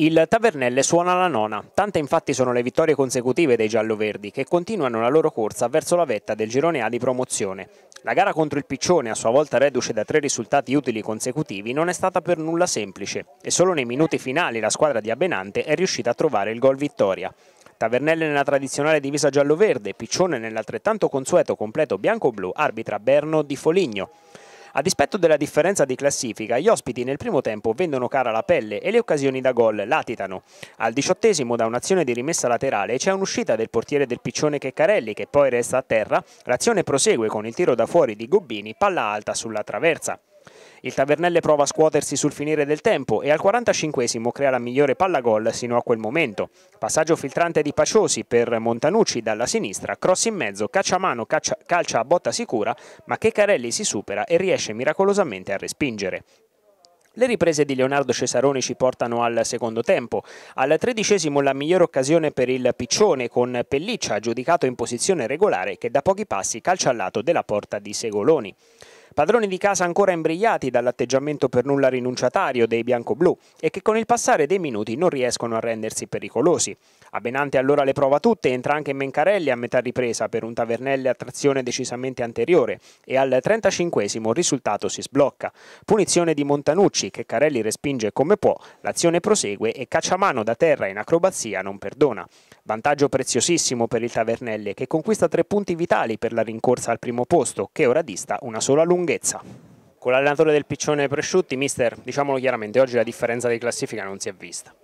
Il Tavernelle suona la nona, tante infatti sono le vittorie consecutive dei gialloverdi che continuano la loro corsa verso la vetta del girone A di promozione. La gara contro il Piccione, a sua volta reduce da tre risultati utili consecutivi, non è stata per nulla semplice e solo nei minuti finali la squadra di Abenante è riuscita a trovare il gol vittoria. Tavernelle nella tradizionale divisa giallo-verde, Piccione nell'altrettanto consueto completo bianco-blu, arbitra Berno di Foligno. A dispetto della differenza di classifica, gli ospiti nel primo tempo vendono cara la pelle e le occasioni da gol latitano. Al diciottesimo da un'azione di rimessa laterale c'è un'uscita del portiere del piccione Checcarelli che poi resta a terra, l'azione prosegue con il tiro da fuori di Gobbini, palla alta sulla traversa. Il Tavernelle prova a scuotersi sul finire del tempo e al 45esimo crea la migliore palla gol sino a quel momento. Passaggio filtrante di Paciosi per Montanucci dalla sinistra, cross in mezzo, caccia a mano, caccia, calcia a botta sicura, ma che Carelli si supera e riesce miracolosamente a respingere. Le riprese di Leonardo Cesaroni ci portano al secondo tempo. Al tredicesimo la migliore occasione per il Piccione con Pelliccia giudicato in posizione regolare che da pochi passi calcia al lato della porta di Segoloni. Padroni di casa ancora imbrigliati dall'atteggiamento per nulla rinunciatario dei bianco-blu e che con il passare dei minuti non riescono a rendersi pericolosi. Abenante allora le prova tutte, entra anche Mencarelli a metà ripresa per un tavernelle a trazione decisamente anteriore e al 35 il risultato si sblocca. Punizione di Montanucci che Carelli respinge come può, l'azione prosegue e Cacciamano da terra in acrobazia non perdona. Vantaggio preziosissimo per il tavernelle che conquista tre punti vitali per la rincorsa al primo posto che ora dista una sola lunga lunghezza. Con l'allenatore del piccione Presciutti, mister, diciamolo chiaramente, oggi la differenza di classifica non si è vista.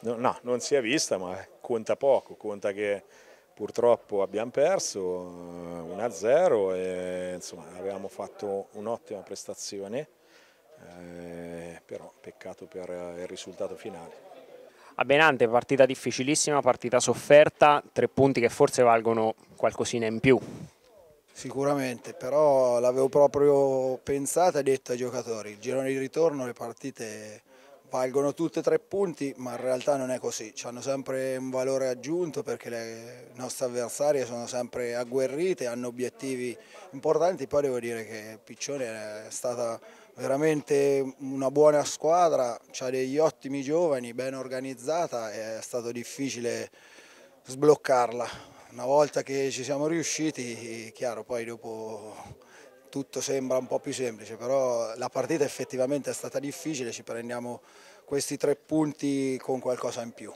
No, no non si è vista, ma conta poco, conta che purtroppo abbiamo perso 1-0 eh, e insomma, avevamo fatto un'ottima prestazione, eh, però peccato per eh, il risultato finale. A Benante partita difficilissima, partita sofferta, tre punti che forse valgono qualcosina in più Sicuramente, però l'avevo proprio pensata e detto ai giocatori, il girone di ritorno, le partite valgono tutte e tre punti, ma in realtà non è così, C hanno sempre un valore aggiunto perché le nostre avversarie sono sempre agguerrite, hanno obiettivi importanti, poi devo dire che Piccione è stata veramente una buona squadra, ha degli ottimi giovani, ben organizzata, è stato difficile sbloccarla una volta che ci siamo riusciti, chiaro, poi dopo tutto sembra un po' più semplice, però la partita effettivamente è stata difficile, ci prendiamo questi tre punti con qualcosa in più.